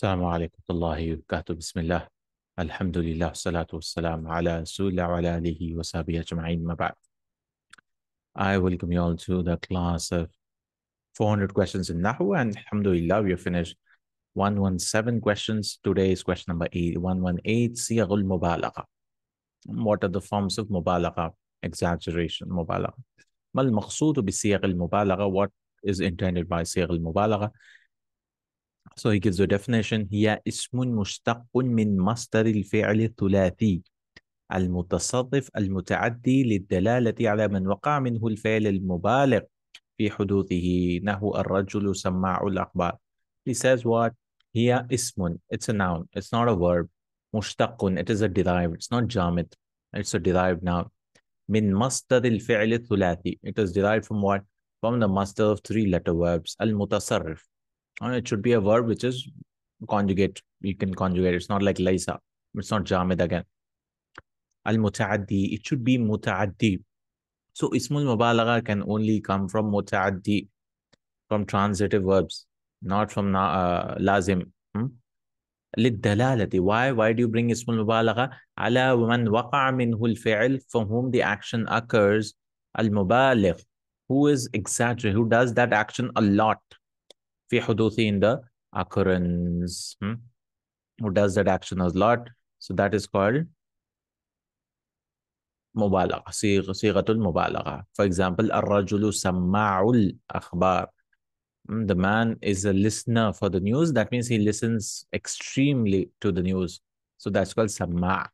السلام عليكم ورحمة الله وبركاته بسم الله الحمد لله والصلاة والسلام على رسول الله وعلى آله وصحبه أجمعين ما بعد I welcome you all to the class of 400 questions in Nahu and Alhamdulillah we have finished 117 questions. Today is question number 8, 118 Siyagul Mubalagha. What are the forms of Mubalagha? Exaggeration, Mubalagha. Mal maqsoodu bi Siyagul Mubalagha. What is intended by Siyagul Mubalagha? So he gives a definition هي اسم مشتق من مصدر الفعل الثلاثي المتصرف المتعدي للدلالة على من وقع منه الفعل المبالغ في حدوثه نحو الرجل سماع الأخبار. He says what? هي اسم. It's a noun. It's not a verb. مشتق. It is a derived. It's not جامد. It's a derived noun. من مصدر الفعل الثلاثي. It is derived from what? From the master of three letter verbs. المتصرف. and uh, it should be a verb which is conjugate. You can conjugate. It's not like laisa. It's not jamid again. Al mutaaddi. It should be mutaaddi. So ismul mubalagha can only come from mutaaddi, from transitive verbs, not from uh, lazim. Hmm? why why do you bring ismul mubalagha? على من وقع منه الفعل from whom the action occurs al mubaligh. who is exaggerating who does that action a lot في حدوث in the occurrence hmm? who does that action a lot so that is called مبالغة صيغة صيغة المبالغة for example الرجل سماع الأخبار hmm? the man is a listener for the news that means he listens extremely to the news so that's called سماع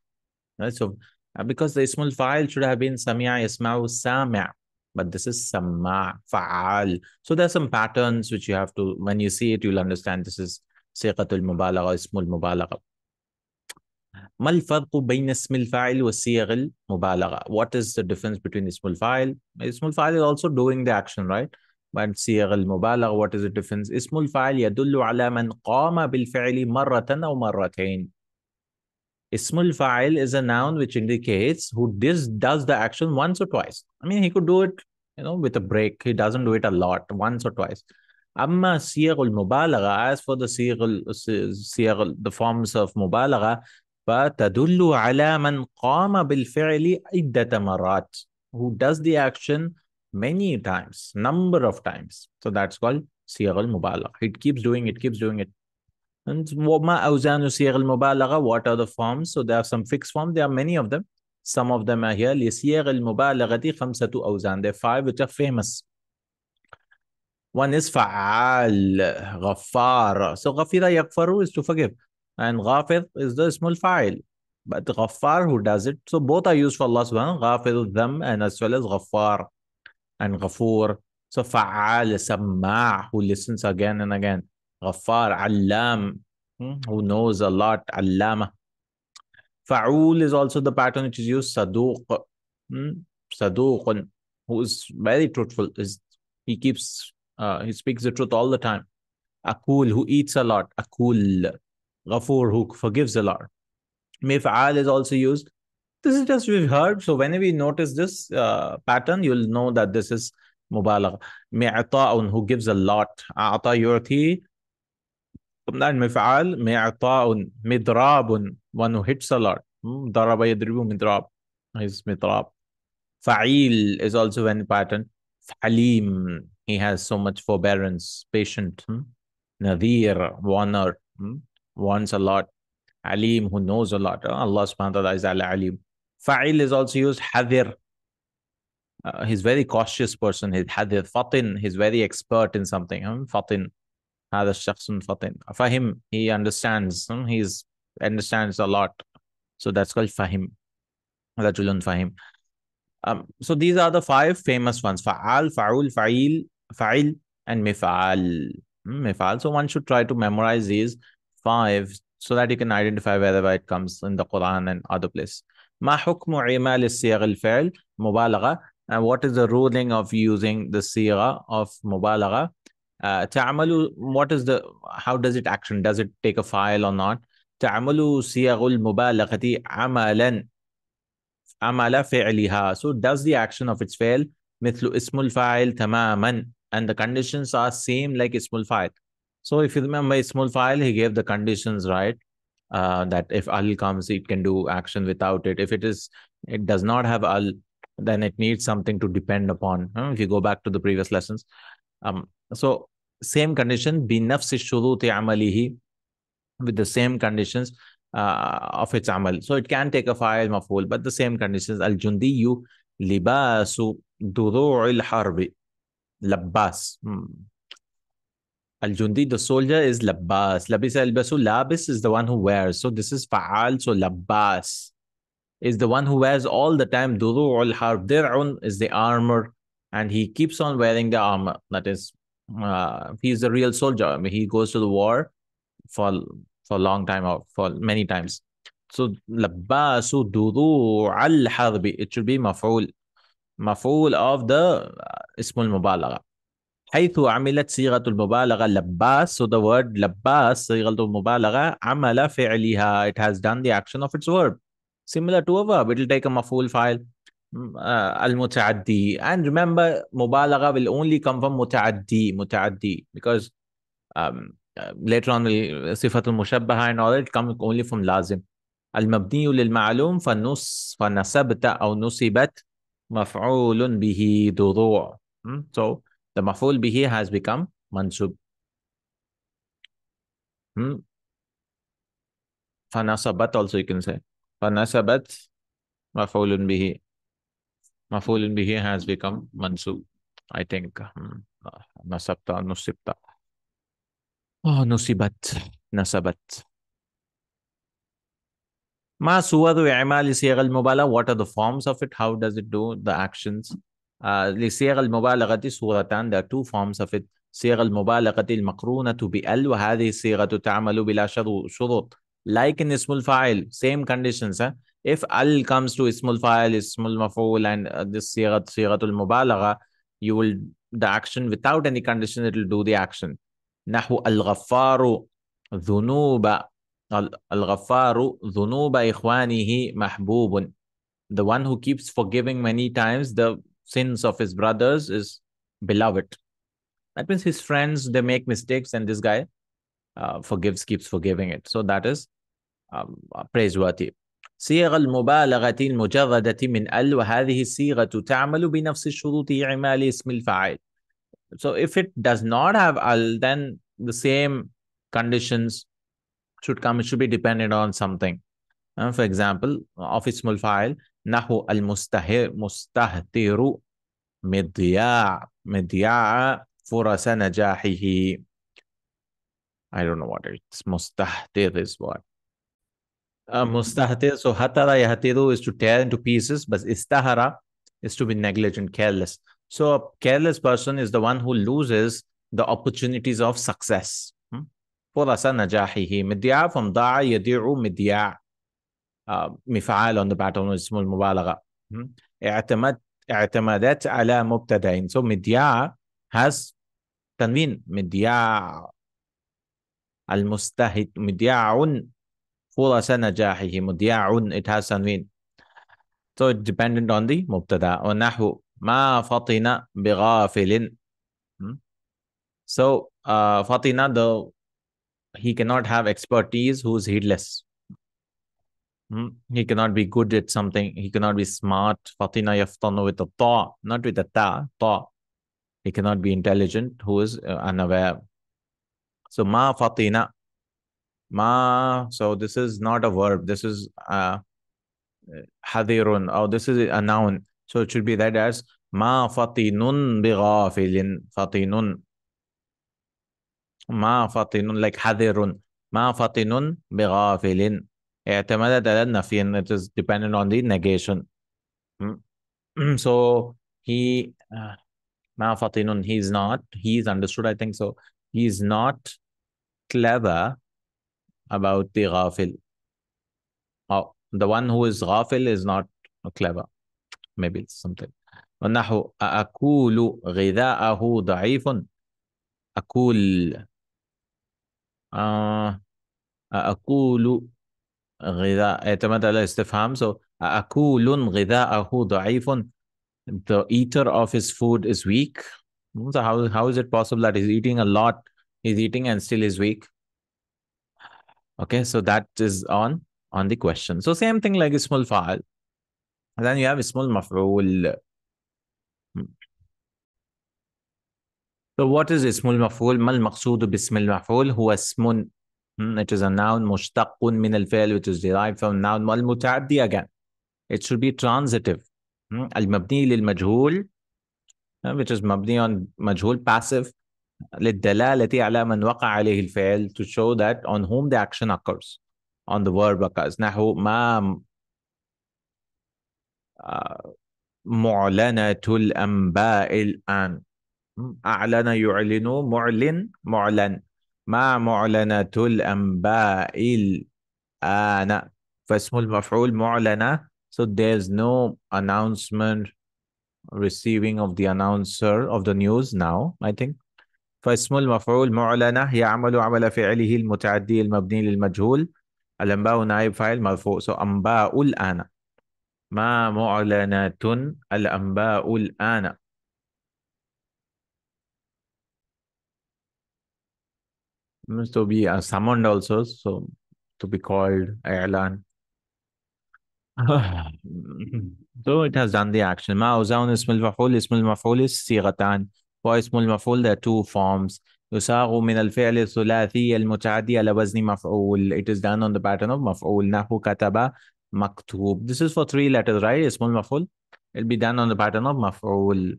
right? so uh, because the ismul file should have been سميع يسمع سامع but this is sama fa'al so there's some patterns which you have to when you see it you'll understand this is siqatul mubalagha ismul mubalagha ما الفرق بين اسم الفاعل وصيغ المبالغة what is the difference between اسم الفاعل اسم الفاعل is also doing the action right But صيغ المبالغة what is the difference اسم الفاعل يدل على من قام بالفعل مرة أو مرتين Ismul fa'il is a noun which indicates who this does the action once or twice. I mean, he could do it you know, with a break. He doesn't do it a lot, once or twice. أما سياق المبالغة as for the سياق سياق the forms of مبالغة فتدل على من قام بالفعل عدة مرات who does the action many times number of times so that's called سياق المبالغة it keeps doing it keeps doing it and وما أوزان سياق المبالغة what are the forms so there are some fixed forms there are many of them some of them are here. لِسِيَغِ الْمُبَالَغَةِ خَمْسَةُ أَوْزَانِ There are five which are famous. One is فَعَال, غَفَّار. So غَفِرَ يَغْفَرُ is to forgive. And غَافِر is the small fa'il. But غَفَّار who does it. So both are used for Allah subhanahu wa ta'ala. them and as well as غَفَّار and غَفُور. So فَعَال, سَمَّاع who listens again and again. غَفَّار, عَلَّام hmm, who knows a lot. عَلَّامَ Fa'ul is also the pattern which is used. Saduq. Hmm? Saduq, who is very truthful. Is He keeps, uh, he speaks the truth all the time. Akul, who eats a lot. Akul. Ghafur, who forgives a lot. Mif'al is also used. This is just we've heard. So whenever we notice this uh, pattern, you'll know that this is mubalagh. Mi'ata'un, who gives a lot. A'ata yurthi. طبعا المفعال معطاء مضراب one who hits a lot ضرب يضرب مضراب is مضراب فعيل is also one pattern حليم he has so much forbearance patient نذير warner wants a lot alim who knows a lot Allah subhanahu wa ta'ala is al alim fa'il is also used hadir uh, he's very cautious person he's hadir fatin he's very expert in something um, fatin هذا الشخص فطن فهم he understands hmm? he understands a lot so that's called فهم رجل فهم um, so these are the five famous ones فعال فعول فعيل فعل and مفعال hmm? مفعال so one should try to memorize these five so that you can identify wherever it comes in the Quran and other place ما حكم عمال الصيغ الفعل مبالغة and what is the ruling of using the صيغة of مبالغة uh, تعمل what is the how does it action does it take a file or not تعمل صيغ المبالغة عملا عمل فعلها so does the action of its fail مثل اسم الفاعل تماما and the conditions are same like اسم الفاعل so if you remember اسم الفاعل he gave the conditions right uh, that if al comes it can do action without it if it is it does not have al then it needs something to depend upon huh? Hmm, if you go back to the previous lessons um so same condition, binafsi shuruti amalihi, with the same conditions uh, of its amal. So it can take a file maful, but the same conditions. Al-jundiyu libasu duru'il harbi. Labbas. Hmm. Al-Jundi, the soldier is Labbas. Labis al-Basu, Labis is the one who wears. So this is Fa'al, so Labbas is the one who wears all the time. al Harb, Dir'un is the armor and he keeps on wearing the armor. That is uh, he's a real soldier. I mean, he goes to the war for for a long time or for many times. So labbasu duru al harbi. It should be maf'ul, maf'ul of the uh, ismul mubalagha. حيث عملت صيغة المبالغة لباس so the word لباس صيغة المبالغة عمل فعلها it has done the action of its verb similar to a verb it will take a مفعول file al-muta'addi and remember mubalagha will only come from muta'addi muta'addi because um، later on sifat al-mushabbaha and all that come only from lazim al-mabni lil-ma'lum fanus fanasabta aw nusibat maf'ulun bihi dudu' so the maf'ul bihi has become mansub hmm? fanasabat also you can say fanasabat maf'ulun bihi Maful bihi has become Mansu. I think hmm. nasabta nusibta. Oh, nusibat nasabat. Ma suwadu i'mal al mubala. What are the forms of it? How does it do the actions? Li uh, siyag al mubalagati suratan. There are two forms of it. صيغ المبالغة المقرونة بأل وهذه الصيغة تعمل بلا شروط like in اسم الفاعل same conditions huh? if al comes to ismul fa'il ismul maf'ul and uh, this sigha sighatul mubalagha you will the action without any condition it will do the action nahu al ghaffaru dhunuba al ghaffaru dhunuba ikhwanihi mahbubun the one who keeps forgiving many times the sins of his brothers is beloved that means his friends they make mistakes and this guy uh, forgives keeps forgiving it so that is um, praiseworthy صيغ المبالغة المجردة من ال وهذه الصيغة تعمل بنفس الشروط عمال اسم الفاعل. So if it does not have ال then the same conditions should come. It should be dependent on something. Uh, for example, of اسم الفاعل نحو المستهر مستهتر مضياع مضياع فرص نجاحه. I don't know what it's مستهتر is what. مستهتر so هتر يهتر is to tear into pieces but استهر is to be negligent careless so a careless person is the one who loses the opportunities of success فرص نجاحه مدياع from ضاع يضيع مدياع مفعال on the pattern اسمه المبالغة اعتمد اعتمدت على مبتدأ so مدياع has تنوين مدياع المستهد مدياع خلاصة نجاحه it has tanween so it's dependent on the مبتدا ونحو ما فطن بغافل hmm? so uh, fatina the he cannot have expertise who's heedless hmm? he cannot be good at something he cannot be smart fatina yaftanu with a ta not with a ta ta he cannot be intelligent who is uh, unaware so ma fatina Ma, so this is not a verb. This is uh, hadirun. Oh, this is a noun. So it should be that as Ma fatinun bighafilin. Fatinun. Ma fatinun, like hadirun. Ma fatinun bighafilin. اعتمدت على النفي and it is dependent on the negation. Hmm. So he, uh, Ma fatinun, he is not, he is understood, I think so. He is not clever about the ghafil. Oh, the one who is ghafil is not clever. Maybe it's something. ونحو أأكل غذاءه ضعيف أكل أأكل غذاء اعتمد على الاستفهام so أأكل غذاءه ضعيف the eater of his food is weak so how, how is it possible that he's eating a lot he's eating and still is weak Okay, so that is on on the question. So same thing like small fa'al. Then you have small maf'ul. Hmm. So what is ismul maf'ul? Mal maqsoodu bismil maf'ul huwa ismun. Hmm, it is a noun mushtaqun min al which is derived from noun mal muta'addi again. It should be transitive. Hmm, al mabni lil majhul uh, which is mabni on majhul passive للدلالة على من وقع عليه الفعل to show that on whom the action occurs on the verb occurs نحو ما معلنة الأنباء الآن أعلن يعلن معلن معلن ما معلنة الأنباء الآن فاسم المفعول معلنة so there's no announcement receiving of the announcer of the news now I think فاسم المفعول معلنة يعمل عمل فعله المتعدي المبني للمجهول الأنباء نائب فاعل مرفوع سو so, أنباء الآن ما معلنة الأنباء الآن to be uh, summoned also so to be called إعلان so it has done the action ما أوزان اسم المفعول اسم المفعول الصيغتان واسم المفعول there are two forms يصاغ من الفعل الثلاثي المتعدي على وزن مفعول it is done on the pattern of مفعول نحو كتب مكتوب this is for three letters right اسم المفعول it'll be done on the pattern of مفعول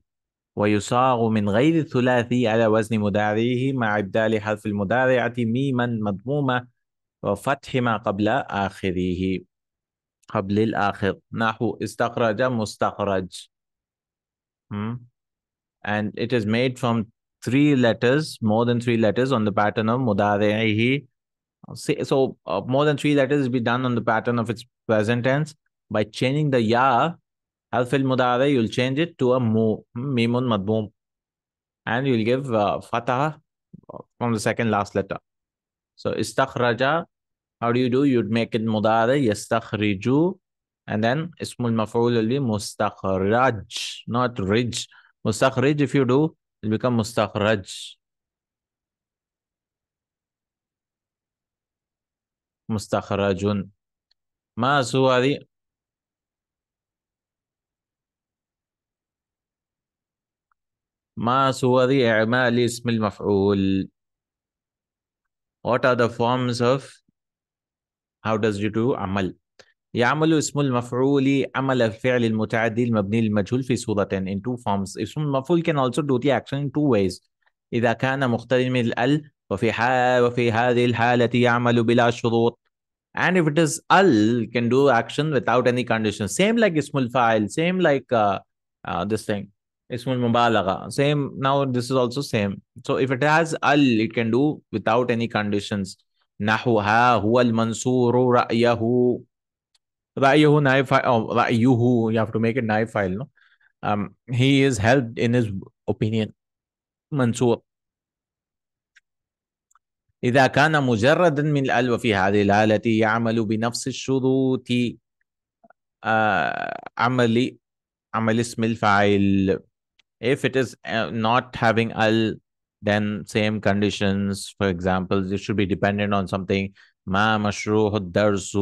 ويساغ من غير الثلاثي على وزن مداريه مع إبدال حذف المدارعة ميما مضمومة وفتح ما قبل آخره قبل الآخر نحو استخرج مستخرج hmm. and it is made from three letters, more than three letters on the pattern of mudarehi. So uh, more than three letters will be done on the pattern of its present tense. By changing the ya, alfil mudare, you'll change it to a mu, mimun madmum. And you'll give uh, fatah uh, from the second last letter. So istakhraja, how do you do? You'd make it mudare, yastakhriju. And then ismul maf'ul li mustakhraj, not ridge. مستخرج if you do it become مستخرج مستخرج ما سوى هذه ما سوى هذه إعمال اسم المفعول What are the forms of how does you do عمل يعمل اسم المفعول عمل الفعل المتعدي المبني للمجهول في صورتين in two forms اسم المفعول can also do the action in two ways إذا كان مختلفا من ال وفي حال وفي هذه الحالة يعمل بلا شروط and if it is ال can do action without any condition same like اسم الفاعل same like uh, uh, this thing اسم المبالغة same now this is also same so if it has ال it can do without any conditions نحو ها هو المنصور رأيه Ra'yuhu Naib file, oh, you have to make a Naib file, no? Um, he is helped in his opinion. Mansoor, إذا كان مجردا من في هذه الحالة يعمل بنفس الشروط عمل عمل اسم الفاعل if it is uh, not having al then same conditions for example it should be dependent on something ما مشروع الدرس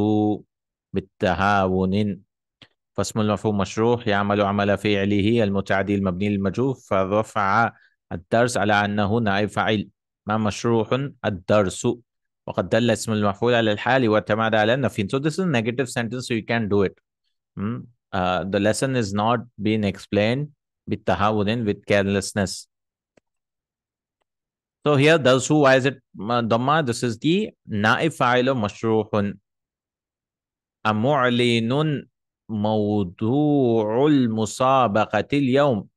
بالتهاون فاسم المفهوم مشروح يعمل عمل فعله المتعدي المبني للمجوف فرفع الدرس على أنه نائب فعل ما مشروح الدرس وقد دل اسم المفعول على الحال واعتمد على النفي so this is a negative sentence so you can do it hmm? uh, the lesson is not being explained بالتهاون with carelessness so here does who why is it uh, Dhamma this is the نائب فعيل mashruhun. أمعلن موضوع المسابقة اليوم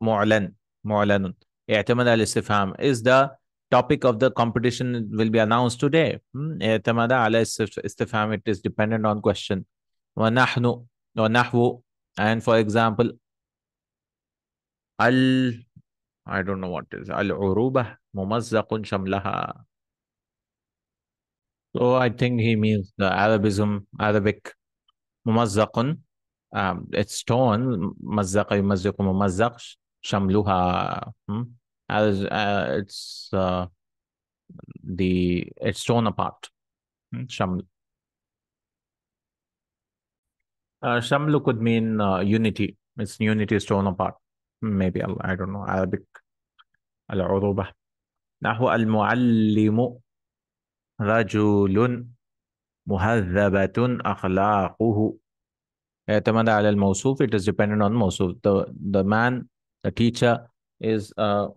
معلن معلن اعتمد على الاستفهام is the topic of the competition will be announced today اعتمد على استفهام it is dependent on question ونحن ونحو and for example ال I don't know what is العروبة ممزق شملها So I think he means the Arabism, Arabic mumazzaqun. Um, it's torn. Mazzaqa yumazziqu mumazzaq. Shamluha. Hmm? As, uh, it's uh, the it's torn apart. Hmm? Uh, Shamlu could mean uh, unity. It's unity is torn apart. Maybe I don't know Arabic. Al-Uruba. al-muallimu. رجل مهذبة أخلاقه اعتمد على الموصوف it is dependent on موصوف the the man the teacher is a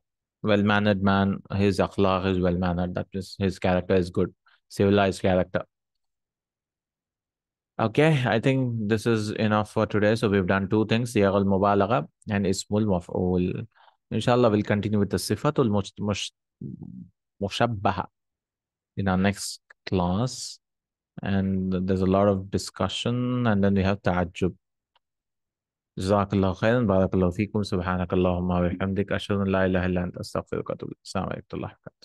well mannered man his akhlaq is well mannered that is his character is good civilized character okay i think this is enough for today so we've done two things al mubalagha and ismul maf'ul inshallah we'll continue with the sifatul mushabbaha in our next class. And there's a lot of discussion, and then we have ta'ajjub. Jazakallah khairan, wa bihamdik, ashadun la ilaha illa anta astaghfirullah wa atubu.